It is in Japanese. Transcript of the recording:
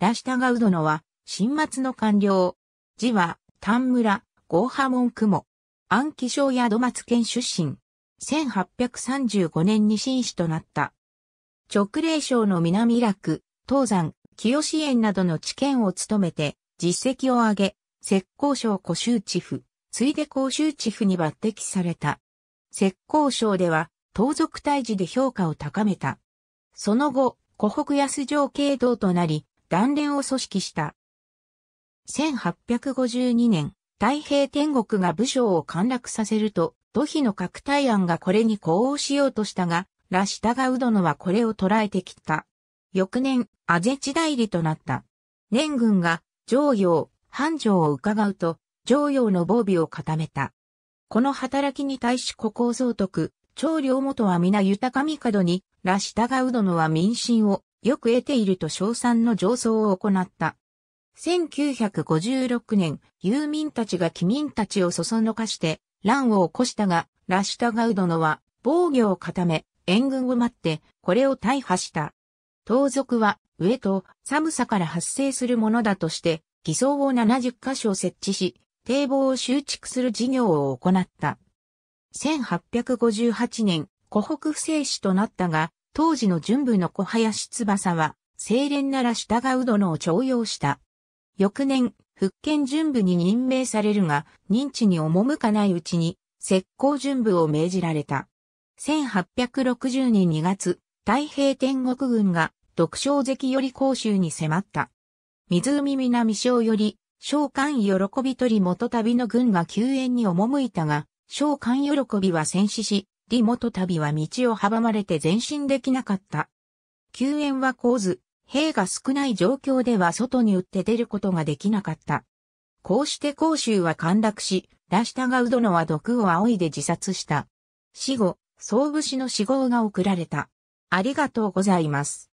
ガウうのは、新末の官僚。字は、丹村、合波門雲。安徽省土松県出身。1835年に紳士となった。直令省の南楽、東山、清支園などの知見を務めて、実績を上げ、石膏省古州地府、ついで古州地府に抜擢された。石膏省では、盗賊退治で評価を高めた。その後、湖北安城経道となり、断連を組織した。1852年、太平天国が武将を陥落させると、土肥の核対案がこれに呼応しようとしたが、タガウ殿はこれを捉えてきた。翌年、アゼチ代理となった。年軍が、上陽、繁盛を伺うと、上陽の防備を固めた。この働きに対し古行総督、長領元は皆豊か帝に、タガウ殿は民心をよく得ていると賞賛の上層を行った。1956年、遊民たちが貴民たちをそそのかして乱を起こしたが、ラシュタガウ殿は防御を固め、援軍を待って、これを大破した。盗賊は、上と寒さから発生するものだとして、偽装を70箇所設置し、堤防を修築する事業を行った。1858年、湖北不正史となったが、当時の準部の小林翼は、清廉なら従う殿を徴用した。翌年、復権準部に任命されるが、認知に赴かないうちに、石膏準部を命じられた。1860年2月、太平天国軍が、独章関より甲州に迫った。湖南省より、召喚喜び取り元旅の軍が救援に赴いたが、召喚喜びは戦死し、李元旅は道を阻まれて前進できなかった。救援は来ず、兵が少ない状況では外に打って出ることができなかった。こうして甲州は陥落し、ラシタガウのは毒を仰いで自殺した。死後、総武士の死号が送られた。ありがとうございます。